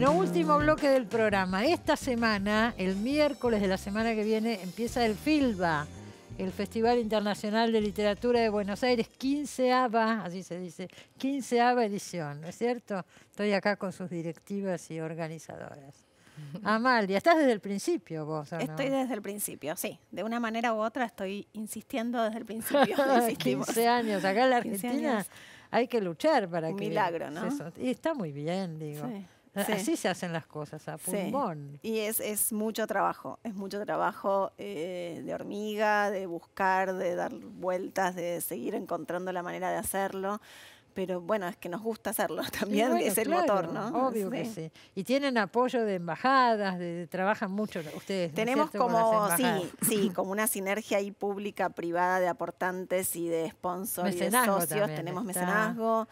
Bueno, último bloque del programa. Esta semana, el miércoles de la semana que viene, empieza el FILBA, el Festival Internacional de Literatura de Buenos Aires, 15 ABA, así se dice, 15 ABA edición, ¿no es cierto? Estoy acá con sus directivas y organizadoras. Amalia, estás desde el principio vos. Estoy desde el principio, sí. De una manera u otra estoy insistiendo desde el principio. 15 años, acá en la Argentina hay que luchar para Un que... Milagro, ¿no? Y está muy bien, digo. Sí. Así se hacen las cosas, a pulmón. Y es, es, mucho trabajo, es mucho trabajo eh, de hormiga, de buscar, de dar vueltas, de seguir encontrando la manera de hacerlo pero bueno, es que nos gusta hacerlo también, es el motor, ¿no? Obvio que sí. Y tienen apoyo de embajadas, de, trabajan mucho ustedes. Tenemos como, sí, sí, como una sinergia ahí pública, privada de aportantes y de sponsors y de socios. tenemos mecenazgo.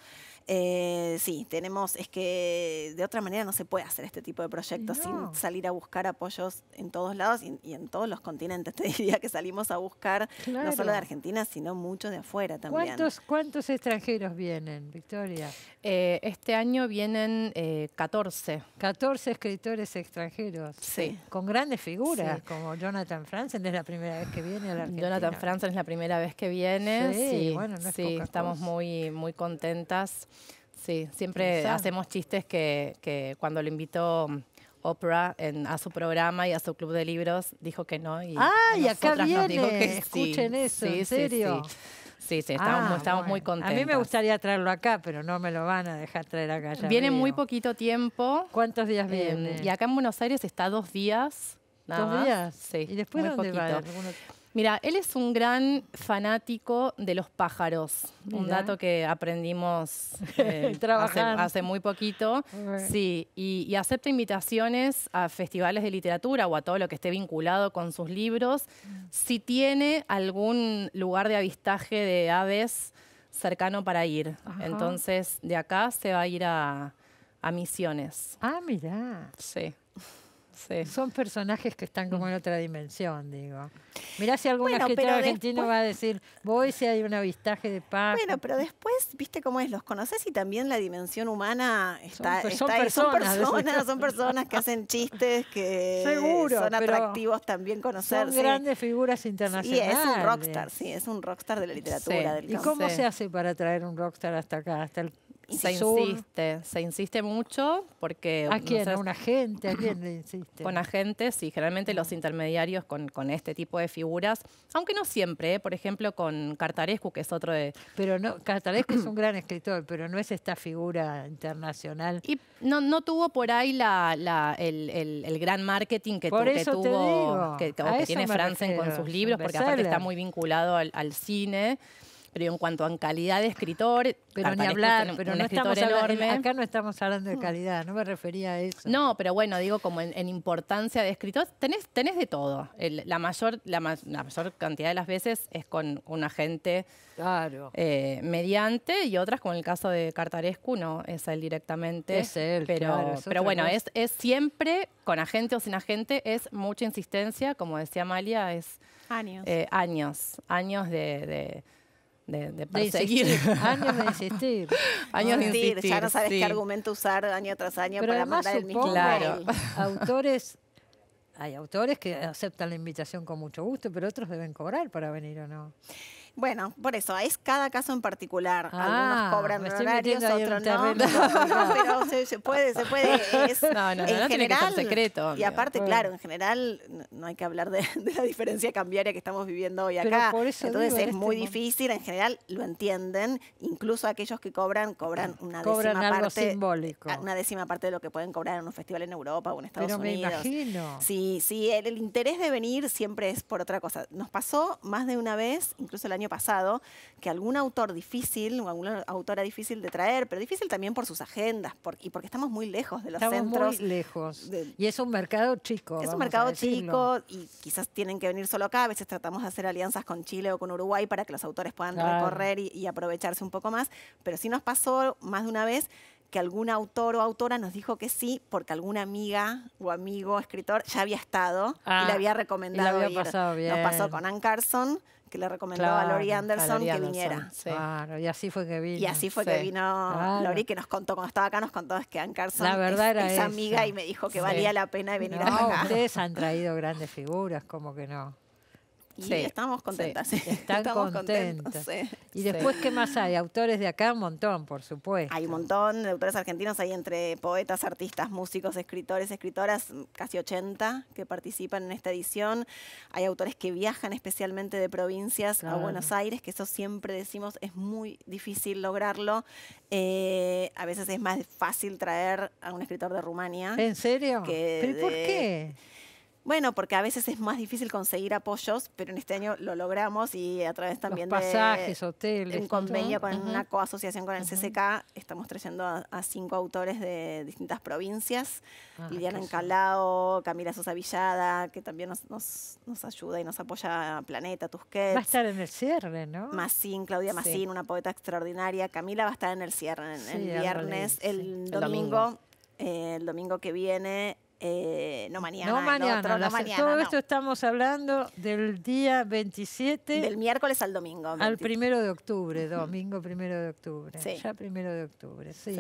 Eh, sí, tenemos, es que de otra manera no se puede hacer este tipo de proyectos sin salir a buscar apoyos en todos lados y, en todos los continentes. Te diría que salimos a buscar no solo de Argentina, sino mucho de afuera también. ¿Cuántos, cuántos extranjeros vienen? Victoria? Eh, este año vienen 14. Eh, 14 escritores extranjeros. Sí. Con grandes figuras, como Jonathan Franzen, es la primera vez que viene a la Argentina. Jonathan Franzen es la primera vez que viene. Sí, bueno, estamos muy, muy contentas. Sí, siempre hacemos chistes que, cuando lo invitó mm, Oprah en, a su programa y a su club de libros dijo que no. Y ah, y acá viene. que Escuchen eso, en serio. Sí, Sí, sí, estamos, ah, muy contentos. A mí me gustaría traerlo acá, pero no me lo van a dejar traer acá. viene muy poquito tiempo. ¿Cuántos días em, viene? y acá en Buenos Aires está dos días. ¿Dos días? Sí. ¿Y después muy poquito. Mira, él es un gran fanático de los pájaros, un dato que aprendimos eh, hace, muy poquito. Sí, y, acepta invitaciones a festivales de literatura o a todo lo que esté vinculado con sus libros. Mm. Si tiene algún lugar de avistaje de aves cercano para ir, entonces de acá se va a ir a, Misiones. Ah, mira. Sí. Son personajes que están como en mm. otra dimensión, digo. Mirá si algún argentino va a decir, voy si hay un avistaje de paz. Bueno, pero después, viste cómo es, los conoces y también la dimensión humana está, son, ahí. Personas, son personas, que hacen chistes, que son atractivos también conocerse. Son grandes figuras internacionales. Y es un rockstar, sí, es un rockstar de la literatura. ¿Y cómo se hace para traer un rockstar hasta acá, hasta el se insiste, se insiste mucho porque... ¿A quién? ¿A un agente? ¿A quién insiste? Con agentes sí. generalmente los intermediarios con, con este tipo de figuras, aunque no siempre, ¿eh? por ejemplo con Cartarescu, que es otro de... Pero no, Cartarescu es un gran escritor, pero no es esta figura internacional. Y no, no tuvo por ahí la, el, gran marketing que, tuvo, que, tiene Franzen con sus libros, porque aparte está muy vinculado al, al cine pero en cuanto a calidad de escritor, pero ni hablar, pero no estamos Hablando, acá no estamos hablando de mm. calidad, no me refería a eso. No, pero bueno, digo como en, importancia de escritor, tenés, tenés de todo. la, mayor, la, mayor cantidad de las veces es con un agente claro. Eh, mediante y otras, como en el caso de Cartarescu, no, es él directamente. Es él, pero, pero bueno, es, es siempre con agente o sin agente, es mucha insistencia, como decía Amalia, es años. Eh, años, años de de, de años de insistir. años de insistir. Ya no sabes qué argumento usar año tras año Pero para mandar el mismo autores hay autores que aceptan la invitación con mucho gusto, pero otros deben cobrar para venir o no. Bueno, por eso, es cada caso en particular. Algunos ah, cobran horarios, otros no, Pero se, se, puede, se puede. Es, no, no, en no, general, secreto. Y aparte, mm. claro, en general no hay que hablar de, la diferencia cambiaria que estamos viviendo hoy acá. Entonces es este muy difícil, en general lo entienden. Incluso aquellos que cobran, cobran ah, una cobran décima algo parte. simbólico. Una décima parte de lo que pueden cobrar en un festival en Europa o en Estados pero Me imagino. Sí, sí, el, el interés de venir siempre es por otra cosa. Nos pasó más de una vez, incluso el año pasado, que algún autor difícil o alguna autora difícil de traer, pero difícil también por sus agendas y porque estamos muy lejos de los estamos centros. Muy lejos. y es un mercado chico. Es un mercado chico y quizás tienen que venir solo acá. A veces tratamos de hacer alianzas con Chile o con Uruguay para que los autores puedan recorrer y, y aprovecharse un poco más. Pero sí nos pasó más de una vez que algún autor o autora nos dijo que sí porque alguna amiga o amigo escritor ya había estado y le ah, había recomendado. Había ir. Nos pasó con Ann Carson que le recomendaba a Lori Anderson, que viniera. Claro, y así fue que vino. Y así fue que vino Lori, que nos contó, cuando estaba acá, nos contó que Ann Carson es, amiga y me dijo que valía la pena venir a acá. Ustedes han traído grandes figuras, como que no. Y estamos contentas. Sí. estamos contentas. Y después, ¿qué más hay? Autores de acá, un montón, por supuesto. Hay un montón de autores argentinos, hay entre poetas, artistas, músicos, escritores, escritoras, casi 80 que participan en esta edición. Hay autores que viajan especialmente de provincias a Buenos Aires, que eso siempre decimos es muy difícil lograrlo. Eh, a veces es más fácil traer a un escritor de Rumania. ¿En serio? ¿Pero por qué? Bueno, porque a veces es más difícil conseguir apoyos, pero en este año lo logramos y a través también de pasajes, hoteles, un convenio con una coasociación con el CCK, estamos trayendo a, cinco autores de distintas provincias, ah, Liliana Encalao, Camila Sosa Villada, que también nos, ayuda y nos apoya Planeta, Tusquets. Va a estar en el cierre, ¿no? Massín, Claudia Massín, una poeta extraordinaria. Camila va a estar en el cierre en, el viernes, el domingo. Eh, el domingo que viene eh, no mañana. No mañana. todo esto estamos hablando del día 27. Del miércoles al domingo. Al primero de octubre, domingo primero de octubre. Ya primero de octubre, sí.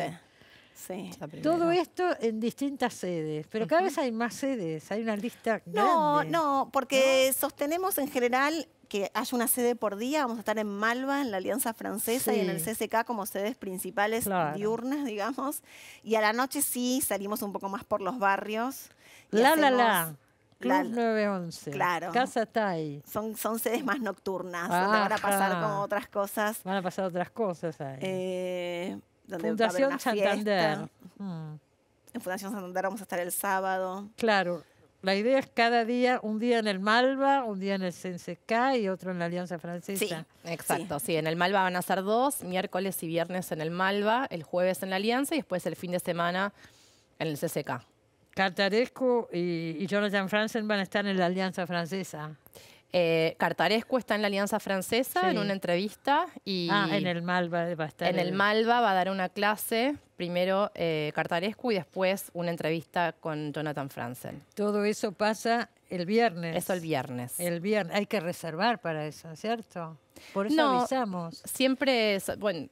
Todo esto en distintas sedes, pero cada vez hay más sedes, hay una lista no, grande. No, porque sostenemos en general que haya una sede por día. Vamos a estar en Malva, en la Alianza Francesa y en el CCK como sedes principales diurnas, digamos. Y a la noche sí salimos un poco más por los barrios. La, la, la. Club 9-11. Claro. Casa está Son, son sedes más nocturnas, van a pasar con otras cosas. Van a pasar otras cosas ahí. Eh, Fundación Santander. Mm. En Fundación Santander vamos a estar el sábado. Claro. La idea es cada día, un día en el Malva, un día en el CNCK y otro en la Alianza Francesa. Sí, exacto, sí. En el Malva van a ser dos, miércoles y viernes en el Malva, el jueves en la Alianza y después el fin de semana en el CCK. Cartaresco y, y Jonathan Franzen van a estar en la Alianza Francesa. Eh, Cartarescu está en la Alianza Francesa en una entrevista y... Ah, en el Malva va a estar. En el, Malva va a dar una clase, primero eh, Cartarescu y después una entrevista con Jonathan Franzen. Todo eso pasa el viernes. Eso el viernes. El viernes. Hay que reservar para eso, ¿cierto? Por eso avisamos. Siempre, bueno,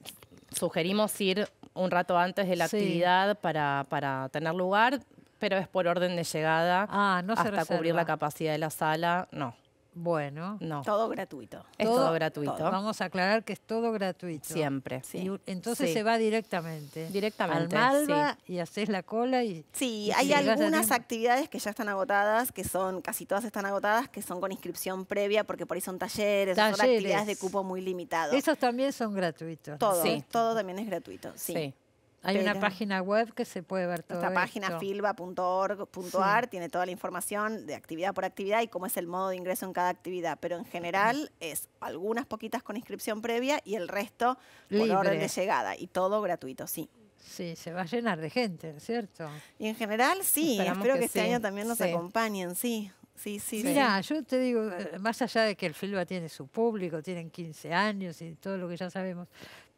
sugerimos ir un rato antes de la actividad para, tener lugar, pero es por orden de llegada. Ah, no se Hasta cubrir la capacidad de la sala, no. Bueno. No. Todo gratuito. Es todo, gratuito. Vamos a aclarar que es todo gratuito. Siempre. entonces se va directamente. Directamente. Al Malva y haces la cola y. Sí, hay algunas actividades que ya están agotadas, que son, casi todas están agotadas, que son con inscripción previa, porque por ahí son talleres, son actividades de cupo muy limitado. Esos también son gratuitos. Todo, todo también es gratuito. sí. Hay una página web que se puede ver todo. Esta página filba.org.ar tiene toda la información de actividad por actividad y cómo es el modo de ingreso en cada actividad. Pero en general es algunas poquitas con inscripción previa y el resto por orden de llegada. Y todo gratuito, sí. Sí, se va a llenar de gente, ¿cierto? Y en general, sí. Espero que, este año también nos acompañen, sí. Sí, sí, Mira, yo te digo, eh, más allá de que el Filba tiene su público, tienen 15 años y todo lo que ya sabemos,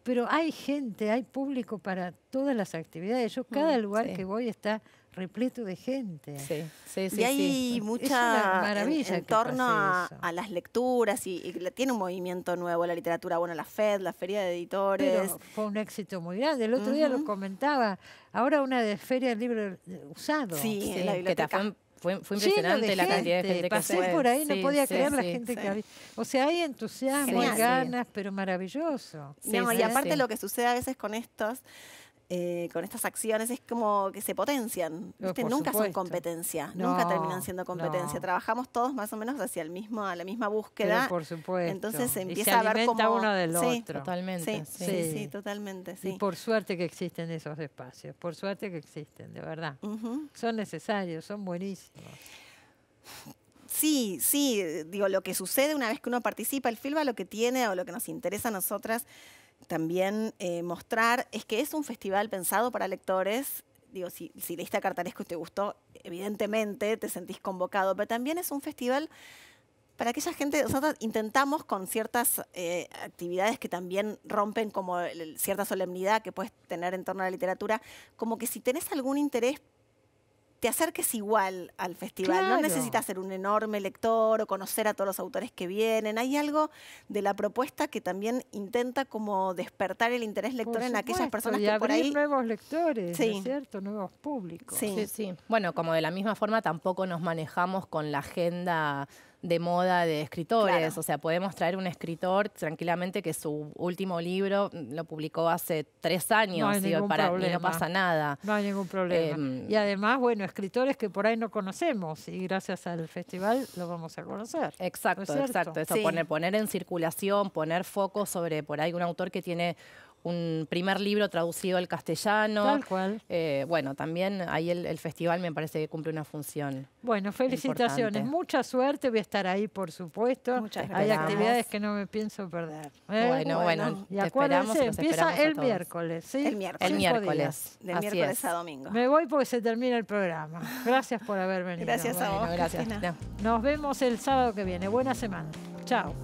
pero hay gente, hay público para todas las actividades. Yo mm, cada lugar que voy está repleto de gente. Sí, sí, sí. Y hay mucha eh, maravilla en, torno a, las lecturas y, tiene un movimiento nuevo la literatura, bueno, la FED, la Feria de Editores. Pero fue un éxito muy grande. El otro día lo comentaba. Ahora una de Feria de Libro Usado. Sí, en la biblioteca fue, impresionante la cantidad de gente Pasé que fue. por ahí, no podía creer la gente que había. O sea, hay entusiasmo, hay ganas, pero maravilloso. No, y aparte lo que sucede a veces con estos eh, con estas acciones es como que se potencian. Oh, nunca son competencia, nunca terminan siendo competencia. Trabajamos todos más o menos hacia el mismo, a la misma búsqueda. por supuesto. Entonces empieza a ver como uno del otro. Totalmente. Sí, sí, Y por suerte que existen esos espacios, por suerte que existen, de verdad. Son necesarios, son buenísimos. Sí, sí, digo, lo que sucede una vez que uno participa, el a lo que tiene o lo que nos interesa a nosotras también eh, mostrar es que es un festival pensado para lectores. Digo, si, leíste a Cartaresco y te gustó, evidentemente te sentís convocado, pero también es un festival para aquella gente, nosotros intentamos con ciertas eh, actividades que también rompen como cierta solemnidad que puedes tener en torno a la literatura, como que si tenés algún interés hacer que es igual al festival. No necesita ser un enorme lector o conocer a todos los autores que vienen. Hay algo de la propuesta que también intenta como despertar el interés lector en aquellas personas que por ahí nuevos lectores, es cierto? Nuevos públicos. sí, sí. Bueno, como de la misma forma tampoco nos manejamos con la agenda de moda de escritores. O sea, podemos traer un escritor tranquilamente que su último libro lo publicó hace tres años y para, no pasa nada. No hay ningún problema. Em, y además, bueno, escritores que por ahí no conocemos y gracias al festival lo vamos a conocer. Exacto, exacto. Eso, poner, poner en circulación, poner foco sobre por ahí un autor que tiene un primer libro traducido al castellano. Tal cual. Eh, bueno, también ahí el, festival me parece que cumple una función. Bueno, felicitaciones, mucha suerte, voy a estar ahí por supuesto. Muchas Hay actividades que no me pienso perder. ¿eh? Bueno, bueno, y esperamos, empieza el miércoles, El miércoles. El miércoles. De miércoles a domingo. Me voy porque se termina el programa. Gracias por haber venido. Gracias a vos. Nos vemos el sábado que viene. Buena semana. Chao.